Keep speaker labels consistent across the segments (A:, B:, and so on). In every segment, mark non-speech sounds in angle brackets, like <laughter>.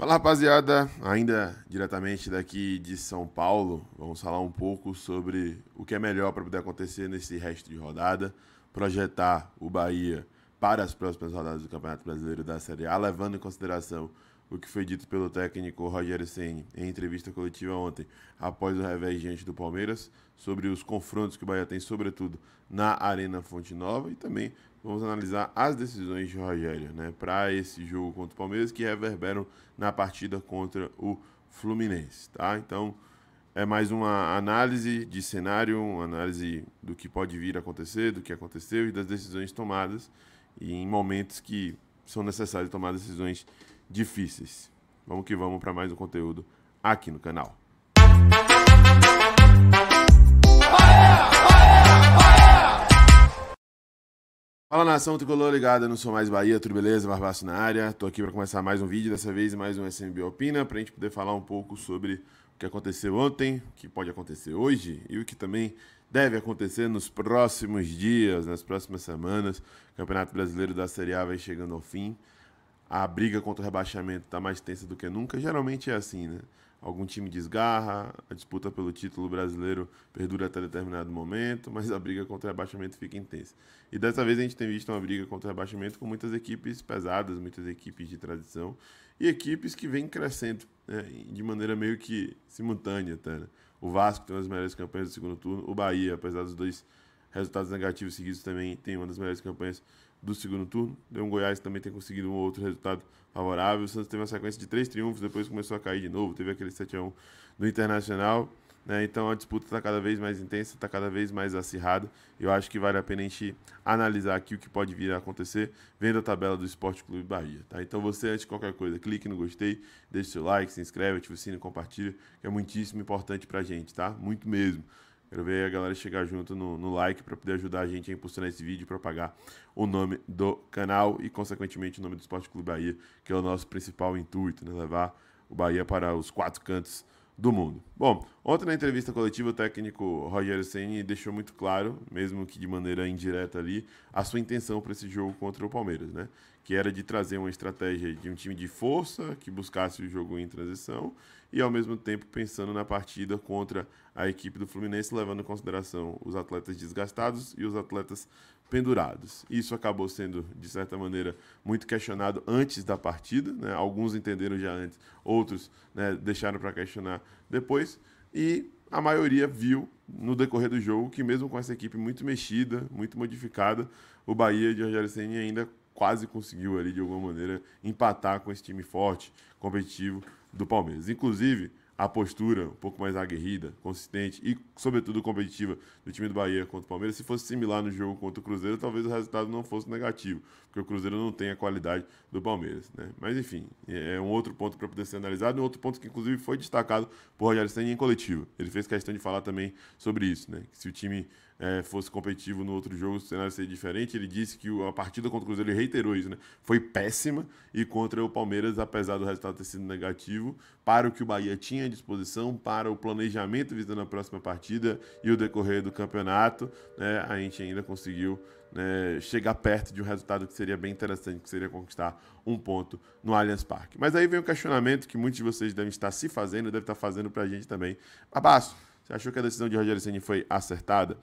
A: Fala rapaziada, ainda diretamente daqui de São Paulo, vamos falar um pouco sobre o que é melhor para poder acontecer nesse resto de rodada, projetar o Bahia para as próximas rodadas do Campeonato Brasileiro da Série A, levando em consideração o que foi dito pelo técnico Rogério Ceni em entrevista coletiva ontem, após o revés diante do Palmeiras, sobre os confrontos que o Bahia tem, sobretudo na Arena Fonte Nova, e também vamos analisar as decisões de Rogério né, para esse jogo contra o Palmeiras, que reverberam na partida contra o Fluminense. Tá? Então, é mais uma análise de cenário, uma análise do que pode vir a acontecer, do que aconteceu e das decisões tomadas, e em momentos que são necessárias tomar decisões difíceis. Vamos que vamos para mais um conteúdo aqui no canal. Fala nação tricolor ligada não Sou Mais Bahia, tudo beleza? Barbaço na área. Tô aqui para começar mais um vídeo, dessa vez mais um SMB Opina, para a gente poder falar um pouco sobre o que aconteceu ontem, o que pode acontecer hoje e o que também deve acontecer nos próximos dias, nas próximas semanas. O Campeonato Brasileiro da Série A vai chegando ao fim a briga contra o rebaixamento está mais tensa do que nunca. Geralmente é assim, né? Algum time desgarra, a disputa pelo título brasileiro perdura até determinado momento, mas a briga contra o rebaixamento fica intensa. E dessa vez a gente tem visto uma briga contra o rebaixamento com muitas equipes pesadas, muitas equipes de tradição e equipes que vêm crescendo né? de maneira meio que simultânea. Tá, né? O Vasco tem uma das melhores campanhas do segundo turno, o Bahia, apesar dos dois resultados negativos seguidos também tem uma das melhores campanhas do segundo turno. Deu então, um Goiás também tem conseguido um outro resultado favorável. O Santos teve uma sequência de três triunfos, depois começou a cair de novo. Teve aquele 7x1 no Internacional. Né? Então a disputa está cada vez mais intensa, está cada vez mais acirrada. Eu acho que vale a pena a gente analisar aqui o que pode vir a acontecer, vendo a tabela do Esporte Clube Bahia. Tá? Então você, antes de qualquer coisa, clique no gostei, deixe seu like, se inscreve, ativa o sino, compartilha, que é muitíssimo importante para a gente, tá? Muito mesmo. Quero ver a galera chegar junto no, no like para poder ajudar a gente a impulsionar esse vídeo e propagar o nome do canal e, consequentemente, o nome do Esporte Clube Bahia, que é o nosso principal intuito, né? Levar o Bahia para os quatro cantos do mundo. Bom, ontem na entrevista coletiva o técnico Rogério Ceni deixou muito claro, mesmo que de maneira indireta ali, a sua intenção para esse jogo contra o Palmeiras, né? Que era de trazer uma estratégia de um time de força que buscasse o jogo em transição e ao mesmo tempo pensando na partida contra a equipe do Fluminense, levando em consideração os atletas desgastados e os atletas pendurados. Isso acabou sendo, de certa maneira, muito questionado antes da partida. Né? Alguns entenderam já antes, outros né, deixaram para questionar depois. E a maioria viu no decorrer do jogo que, mesmo com essa equipe muito mexida, muito modificada, o Bahia de Rogério Senna ainda quase conseguiu ali, de alguma maneira, empatar com esse time forte, competitivo do Palmeiras. Inclusive, a postura um pouco mais aguerrida, consistente e, sobretudo, competitiva do time do Bahia contra o Palmeiras, se fosse similar no jogo contra o Cruzeiro, talvez o resultado não fosse negativo porque o Cruzeiro não tem a qualidade do Palmeiras. Né? Mas, enfim, é um outro ponto para poder ser analisado, um outro ponto que, inclusive, foi destacado por Rogério Senna em coletiva. Ele fez questão de falar também sobre isso, né? que se o time é, fosse competitivo no outro jogo, o cenário seria diferente. Ele disse que a partida contra o Cruzeiro, ele reiterou isso, né? foi péssima, e contra o Palmeiras, apesar do resultado ter sido negativo, para o que o Bahia tinha à disposição, para o planejamento visando a próxima partida e o decorrer do campeonato, né? a gente ainda conseguiu né, chegar perto de um resultado que seria bem interessante, que seria conquistar um ponto no Allianz Parque. Mas aí vem o questionamento que muitos de vocês devem estar se fazendo, devem estar fazendo para a gente também. Abaixo, você achou que a decisão de Rogério Ceni foi acertada?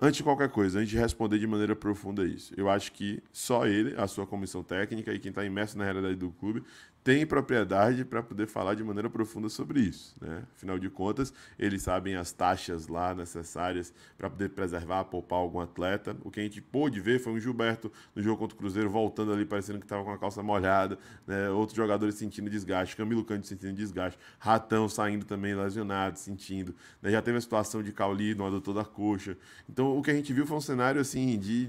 A: Antes de qualquer coisa, antes de responder de maneira profunda isso, eu acho que só ele, a sua comissão técnica e quem está imerso na realidade do clube têm propriedade para poder falar de maneira profunda sobre isso. Né? Afinal de contas, eles sabem as taxas lá necessárias para poder preservar, poupar algum atleta. O que a gente pôde ver foi um Gilberto no jogo contra o Cruzeiro voltando ali, parecendo que estava com a calça molhada, né? outros jogadores sentindo desgaste, Camilo Cândido sentindo desgaste, Ratão saindo também lesionado, sentindo. Né? Já teve a situação de Cauli no adutor da coxa. Então, o que a gente viu foi um cenário assim de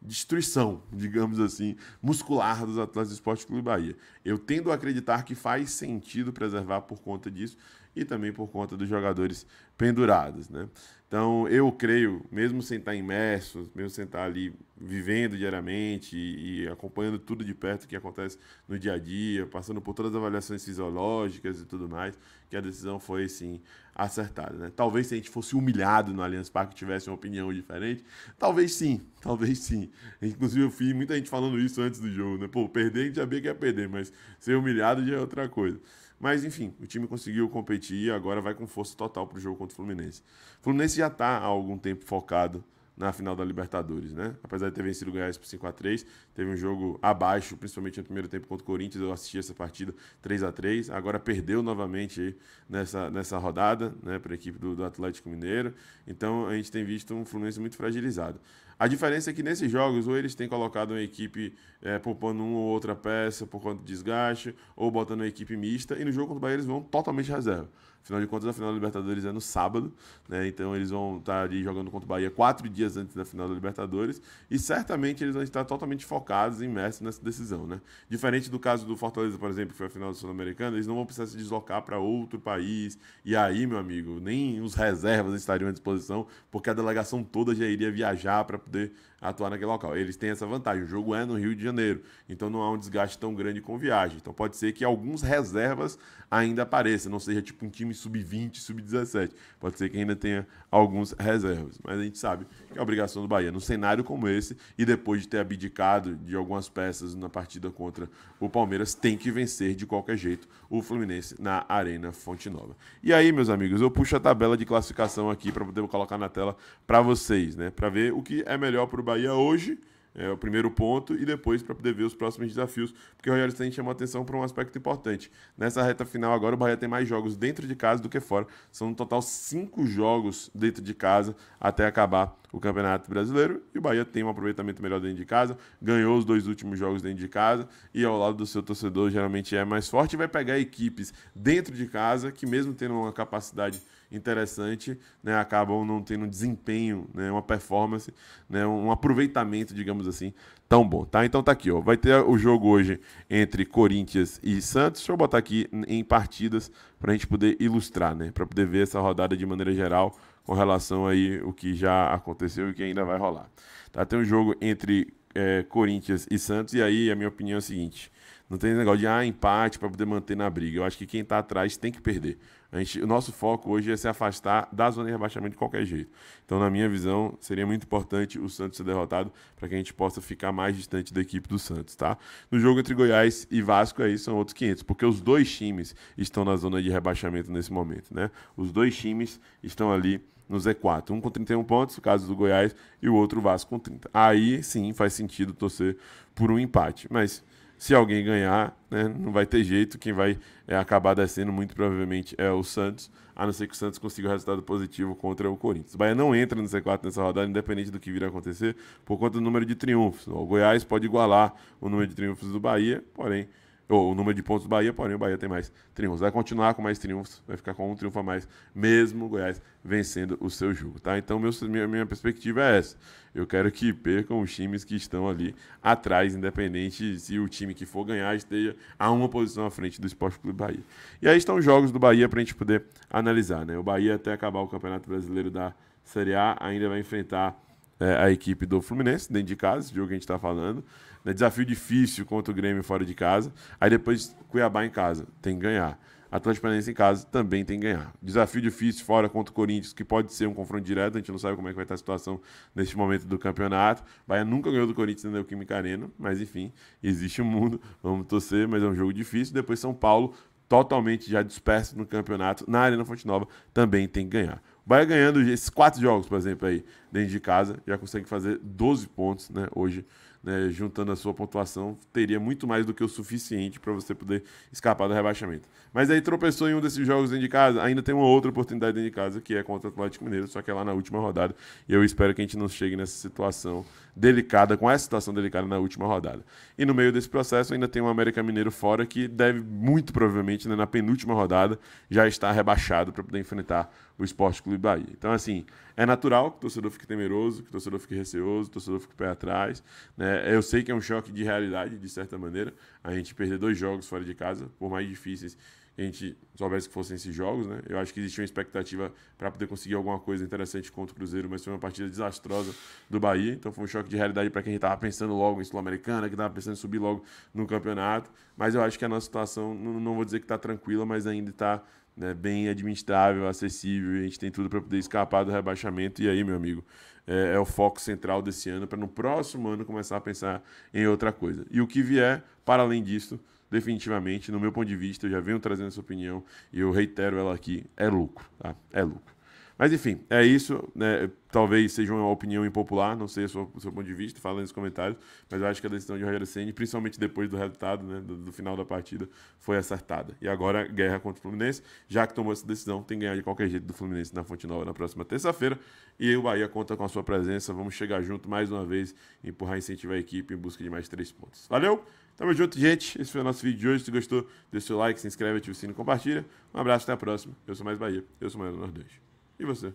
A: destruição, digamos assim, muscular dos atletas do Esporte Clube Bahia. Eu tendo a acreditar que faz sentido preservar por conta disso e também por conta dos jogadores pendurados, né? Então, eu creio, mesmo sem estar imerso, mesmo sem estar ali vivendo diariamente e, e, acompanhando tudo de perto que acontece no dia a dia, passando por todas as avaliações fisiológicas e tudo mais, que a decisão foi, sim, acertada. Né? Talvez se a gente fosse humilhado no Allianz Parque tivesse uma opinião diferente, talvez sim, <laughs> talvez sim. Inclusive eu vi muita gente falando isso antes do jogo, né? Pô, perder a gente sabia que ia é perder, mas ser humilhado já é outra coisa. Mas enfim, o time conseguiu competir e agora vai com força total para o jogo contra o Fluminense. O Fluminense já está há algum tempo focado na final da Libertadores, né? Apesar de ter vencido o Goiás por 5 a 3 teve um jogo abaixo, principalmente no primeiro tempo contra o Corinthians, eu assisti essa partida 3 a 3 agora perdeu novamente nessa, nessa rodada, né, para a equipe do, do Atlético Mineiro, então a gente tem visto um Fluminense muito fragilizado. A diferença é que nesses jogos, ou eles têm colocado uma equipe é, poupando uma ou outra peça por conta de desgaste, ou botando uma equipe mista, e no jogo contra o Bahia eles vão totalmente reserva. Afinal de contas, a final da Libertadores é no sábado, né? Então eles vão estar tá ali jogando contra o Bahia quatro dias antes da final da Libertadores, e certamente eles vão estar totalmente focados e imersos nessa decisão, né? Diferente do caso do Fortaleza, por exemplo, que foi a final do Sul-Americano, eles não vão precisar se deslocar para outro país, e aí, meu amigo, nem os reservas estariam à disposição, porque a delegação toda já iria viajar para the atuar naquele local. Eles têm essa vantagem. O jogo é no Rio de Janeiro, então não há um desgaste tão grande com viagem. Então pode ser que alguns reservas ainda apareçam, não seja tipo um time sub-20, sub-17. Pode ser que ainda tenha alguns reservas. Mas a gente sabe que é a obrigação do Bahia. Num cenário como esse, e depois de ter abdicado de algumas peças na partida contra o Palmeiras, tem que vencer de qualquer jeito o Fluminense na Arena Fonte Nova. E aí, meus amigos, eu puxo a tabela de classificação aqui para poder colocar na tela para vocês, né? Para ver o que é melhor para o Bahia hoje, é o primeiro ponto, e depois para poder ver os próximos desafios, porque o Rogério Senna chamou atenção para um aspecto importante. Nessa reta final agora, o Bahia tem mais jogos dentro de casa do que fora. São no total cinco jogos dentro de casa até acabar o Campeonato Brasileiro, e o Bahia tem um aproveitamento melhor dentro de casa, ganhou os dois últimos jogos dentro de casa, e ao lado do seu torcedor geralmente é mais forte, e vai pegar equipes dentro de casa, que mesmo tendo uma capacidade interessante, né, acabam não tendo um desempenho, né, uma performance, né, um aproveitamento, digamos assim, tão bom, tá? Então tá aqui, ó, vai ter o jogo hoje entre Corinthians e Santos. Deixa eu botar aqui em partidas para a gente poder ilustrar, né, para poder ver essa rodada de maneira geral com relação aí o que já aconteceu e o que ainda vai rolar. Tá? Tem um jogo entre é, Corinthians e Santos e aí a minha opinião é a seguinte. Não tem negócio de ah, empate para poder manter na briga. Eu acho que quem está atrás tem que perder. Gente, o nosso foco hoje é se afastar da zona de rebaixamento de qualquer jeito. Então, na minha visão, seria muito importante o Santos ser derrotado para que a gente possa ficar mais distante da equipe do Santos, tá? No jogo entre Goiás e Vasco aí são outros 500, porque os dois times estão na zona de rebaixamento nesse momento, né? Os dois times estão ali no Z4. Um com 31 pontos, o caso do Goiás, e o outro o Vasco com 30. Aí sim faz sentido torcer por um empate. Mas se alguém ganhar, né, não vai ter jeito. Quem vai é, acabar descendo muito provavelmente é o Santos, a não ser que o Santos consiga um resultado positivo contra o Corinthians. O Bahia não entra no C4 nessa rodada, independente do que vir a acontecer, por conta do número de triunfos. O Goiás pode igualar o número de triunfos do Bahia, porém ou o número de pontos do Bahia, porém o Bahia tem mais triunfos. Vai continuar com mais triunfos, vai ficar com um triunfo a mais, mesmo o Goiás vencendo o seu jogo, tá? Então, meu, minha, minha perspectiva é essa. Eu quero que percam os times que estão ali atrás, independente se o time que for ganhar esteja a uma posição à frente do Esporte Clube Bahia. E aí estão os jogos do Bahia para a gente poder analisar, né? O Bahia, até acabar o Campeonato Brasileiro da Série A, ainda vai enfrentar é, a equipe do Fluminense, dentro de casa, esse jogo que a gente está falando. Né? Desafio difícil contra o Grêmio fora de casa. Aí depois Cuiabá em casa, tem que ganhar. Atlético Paranaense em casa também tem que ganhar. Desafio difícil fora contra o Corinthians, que pode ser um confronto direto, a gente não sabe como é que vai estar a situação neste momento do campeonato. Bahia nunca ganhou do Corinthians na Neoquímica Arena, mas enfim, existe o um mundo, vamos torcer, mas é um jogo difícil. Depois São Paulo, totalmente já disperso no campeonato, na Arena Fonte Nova, também tem que ganhar. O Bahia ganhando esses quatro jogos, por exemplo, aí, dentro de casa, já consegue fazer 12 pontos, né, hoje né, juntando a sua pontuação, teria muito mais do que o suficiente para você poder escapar do rebaixamento. Mas aí tropeçou em um desses jogos dentro de casa, ainda tem uma outra oportunidade dentro de casa, que é contra o Atlético Mineiro, só que é lá na última rodada. E eu espero que a gente não chegue nessa situação delicada, com essa situação delicada na última rodada. E no meio desse processo ainda tem o América Mineiro fora, que deve, muito provavelmente, né, na penúltima rodada, já estar rebaixado para poder enfrentar o Esporte Clube Bahia. Então, assim, é natural que o torcedor fique temeroso, que o torcedor fique receoso, que o torcedor fique pé atrás, né? É, eu sei que é um choque de realidade, de certa maneira, a gente perder dois jogos fora de casa, por mais difíceis que a gente soubesse que fossem esses jogos, né? Eu acho que existia uma expectativa para poder conseguir alguma coisa interessante contra o Cruzeiro, mas foi uma partida desastrosa do Bahia, então foi um choque de realidade para quem estava pensando logo em Sul-Americana, que estava pensando em subir logo no campeonato, mas eu acho que a nossa situação, não, não vou dizer que está tranquila, mas ainda está né, bem administrável, acessível, e a gente tem tudo para poder escapar do rebaixamento, e aí, meu amigo, é, é o foco central desse ano, para no próximo ano começar a pensar em outra coisa. E o que vier, para além disso, definitivamente, no meu ponto de vista, eu já venho trazendo essa opinião e eu reitero ela aqui, é lucro, tá? É lucro. Mas enfim, é isso. Né? Talvez seja uma opinião impopular, não sei o seu, o seu ponto de vista, fala nos comentários, mas eu acho que a decisão de Rogério Ceni, principalmente depois do resultado, né, do, do, final da partida, foi acertada. E agora, guerra contra o Fluminense, já que tomou essa decisão, tem que ganhar de qualquer jeito do Fluminense na Fonte Nova na próxima terça-feira. E o Bahia conta com a sua presença. Vamos chegar junto mais uma vez, empurrar e incentivar a equipe em busca de mais três pontos. Valeu! Tamo junto, gente. Esse foi o nosso vídeo de hoje. Se gostou, deixa o seu like, se inscreve, ativa o sino e compartilha. Um abraço, até a próxima. Eu sou Mais Bahia, eu sou Maior do Nordeste. E você?